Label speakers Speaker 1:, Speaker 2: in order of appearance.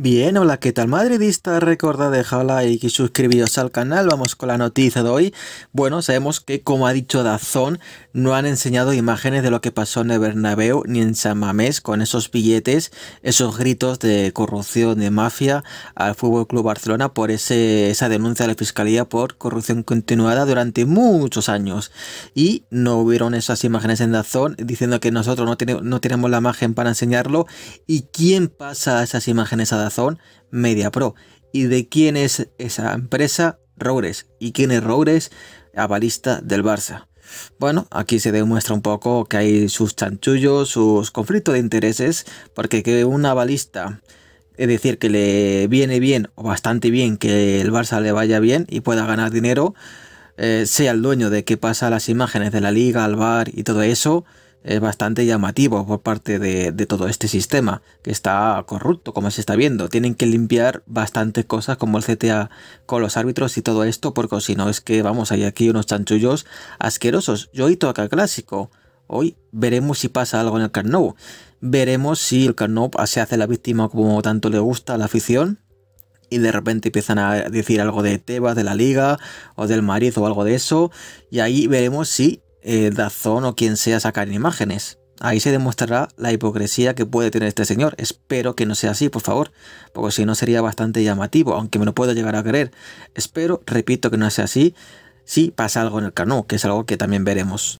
Speaker 1: Bien, hola, ¿qué tal madridista? Recordad dejar like y suscribiros al canal. Vamos con la noticia de hoy. Bueno, sabemos que, como ha dicho Dazón, no han enseñado imágenes de lo que pasó en el Bernabéu ni en San Mamés con esos billetes, esos gritos de corrupción, de mafia al Fútbol Club Barcelona por esa denuncia de la Fiscalía por corrupción continuada durante muchos años. Y no hubieron esas imágenes en Dazón diciendo que nosotros no, no tenemos la imagen para enseñarlo. ¿Y quién pasa esas imágenes a Dazón? Media Pro. ¿Y de quién es esa empresa? Roures. ¿Y quién es Roures? Avalista del Barça. Bueno, aquí se demuestra un poco que hay sus chanchullos, sus conflictos de intereses, porque que una balista, es decir, que le viene bien o bastante bien que el Barça le vaya bien y pueda ganar dinero, eh, sea el dueño de que pasa las imágenes de la liga, al bar y todo eso, es bastante llamativo por parte de, todo este sistema, que está corrupto, como se está viendo. Tienen que limpiar bastantes cosas como el CTA con los árbitros y todo esto, porque si no es que, vamos, hay aquí unos chanchullos asquerosos. Yo acá toca clásico. Hoy veremos si pasa algo en el Carnot. Veremos si el Carnot se hace la víctima como tanto le gusta a la afición, y de repente empiezan a decir algo de Tebas, de la liga o del Mariz o algo de eso y ahí veremos si eh, Dazón o quien sea sacar imágenes. Ahí se demostrará la hipocresía que puede tener este señor. Espero que no sea así, por favor, porque si no sería bastante llamativo, aunque me lo puedo llegar a creer. Espero, repito, que no sea así si pasa algo en el cano, que es algo que también veremos.